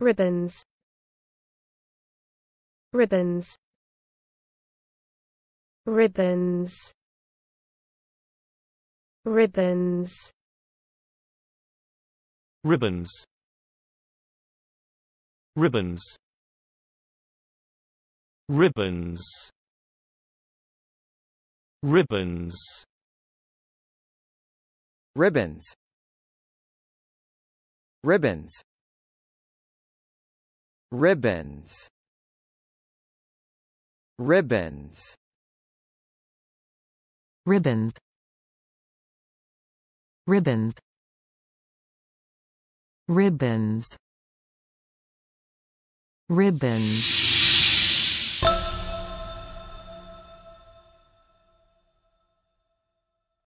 ribbons ribbons ribbons ribbons ribbons ribbons ribbons ribbons ribbons ribbons ribbons ribbons ribbons ribbons ribbons ribbons